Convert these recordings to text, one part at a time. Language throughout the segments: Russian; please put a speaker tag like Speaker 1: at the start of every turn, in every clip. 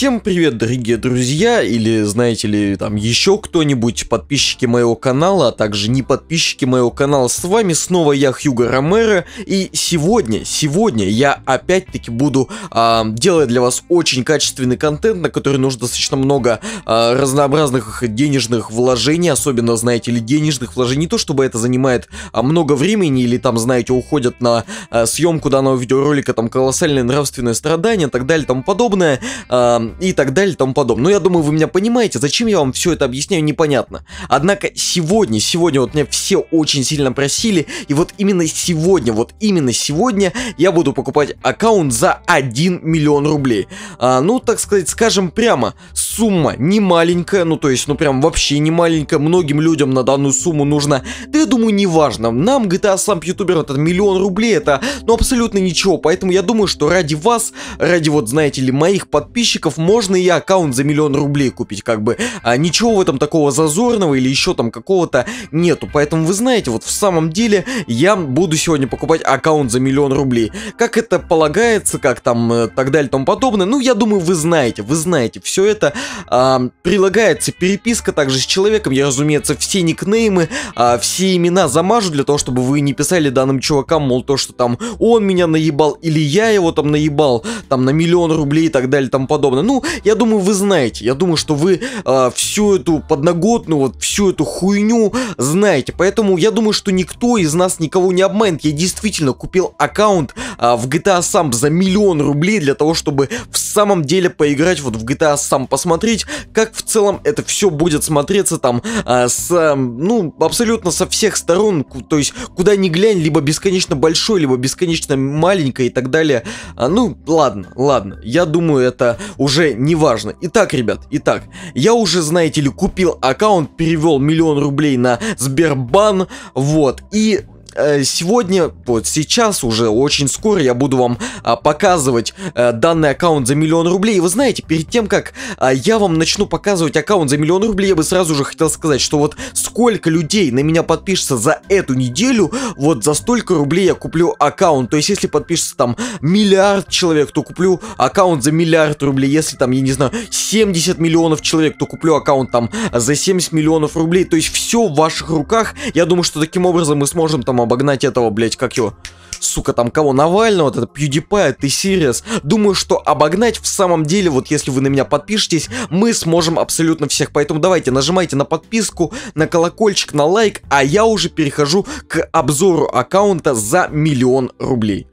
Speaker 1: Всем привет, дорогие друзья, или знаете ли, там еще кто-нибудь, подписчики моего канала, а также не подписчики моего канала, с вами снова я, Хьюго Ромеро, и сегодня, сегодня я опять-таки буду а, делать для вас очень качественный контент, на который нужно достаточно много а, разнообразных денежных вложений, особенно, знаете ли, денежных вложений, не то чтобы это занимает а, много времени, или там, знаете, уходят на а, съемку данного видеоролика, там колоссальные нравственные страдания, и так далее, и тому подобное, а, и так далее и тому подобное. Но ну, я думаю, вы меня понимаете, зачем я вам все это объясняю, непонятно. Однако сегодня, сегодня вот меня все очень сильно просили, и вот именно сегодня, вот именно сегодня я буду покупать аккаунт за 1 миллион рублей. А, ну, так сказать, скажем прямо, сумма не маленькая, ну то есть, ну прям вообще не маленькая, многим людям на данную сумму нужно, да я думаю, неважно, нам GTA сам ютуберам этот миллион рублей, это ну абсолютно ничего, поэтому я думаю, что ради вас, ради вот, знаете ли, моих подписчиков, можно и аккаунт за миллион рублей купить, как бы. А, ничего в этом такого зазорного или еще там какого-то нету. Поэтому вы знаете, вот в самом деле я буду сегодня покупать аккаунт за миллион рублей. Как это полагается, как там э, так далее и тому подобное. Ну, я думаю, вы знаете, вы знаете. Все это э, прилагается переписка также с человеком. Я, разумеется, все никнеймы, э, все имена замажу для того, чтобы вы не писали данным чувакам, мол, то, что там он меня наебал или я его там наебал, там на миллион рублей и так далее и тому подобное. Ну, я думаю, вы знаете. Я думаю, что вы э, всю эту подноготную, вот всю эту хуйню знаете. Поэтому я думаю, что никто из нас никого не обманет. Я действительно купил аккаунт а, в GTA сам за миллион рублей для того, чтобы в самом деле поиграть вот в GTA сам, посмотреть, как в целом это все будет смотреться там а, с, а, ну, абсолютно со всех сторон, то есть куда ни глянь, либо бесконечно большой, либо бесконечно маленькой и так далее. А, ну, ладно, ладно, я думаю, это уже не важно. Итак, ребят, итак, я уже, знаете ли, купил аккаунт, перевел миллион рублей на Сбербан, вот, и Э, сегодня, вот сейчас уже очень скоро я буду вам а, показывать а, данный аккаунт за миллион рублей. И вы знаете, перед тем, как а, я вам начну показывать аккаунт за миллион рублей, я бы сразу же хотел сказать, что вот сколько людей на меня подпишется за эту неделю, вот за столько рублей я куплю аккаунт. То есть, если подпишется там миллиард человек, то куплю аккаунт за миллиард рублей. Если там, я не знаю, 70 миллионов человек, то куплю аккаунт там за 70 миллионов рублей. То есть, все в ваших руках. Я думаю, что таким образом мы сможем там обогнать этого, блять, как его... Сука, там кого? Навального, вот это PewDiePie, а ты серьез? Думаю, что обогнать в самом деле, вот если вы на меня подпишетесь, мы сможем абсолютно всех. Поэтому давайте, нажимайте на подписку, на колокольчик, на лайк, а я уже перехожу к обзору аккаунта за миллион рублей.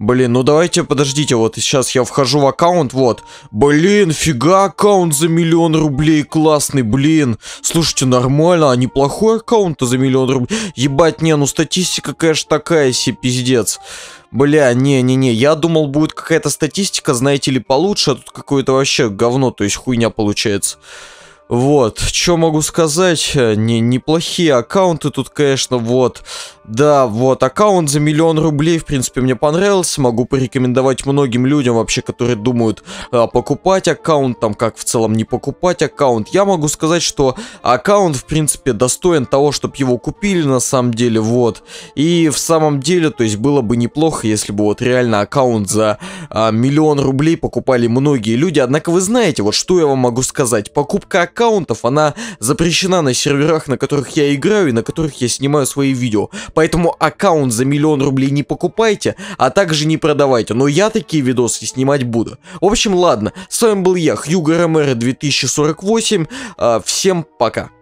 Speaker 1: Блин, ну давайте, подождите, вот сейчас я вхожу в аккаунт, вот. Блин, фига аккаунт за миллион рублей, классный, блин. Слушайте, нормально, а неплохой аккаунт за миллион рублей. Ебать, не, ну статистика, конечно, такая себе, пиздец. Бля, не-не-не, я думал, будет какая-то статистика, знаете ли, получше, а тут какое-то вообще говно, то есть хуйня получается. Вот, что могу сказать, э, не, неплохие аккаунты тут, конечно, вот. Да, вот, аккаунт за миллион рублей, в принципе, мне понравился. Могу порекомендовать многим людям вообще, которые думают а, покупать аккаунт, там, как в целом не покупать аккаунт. Я могу сказать, что аккаунт, в принципе, достоин того, чтобы его купили, на самом деле, вот. И в самом деле, то есть, было бы неплохо, если бы вот реально аккаунт за а, миллион рублей покупали многие люди. Однако вы знаете, вот что я вам могу сказать. Покупка аккаунта аккаунтов, она запрещена на серверах, на которых я играю и на которых я снимаю свои видео. Поэтому аккаунт за миллион рублей не покупайте, а также не продавайте. Но я такие видосы снимать буду. В общем, ладно. С вами был я, Хьюго Ромеро 2048. А, всем пока.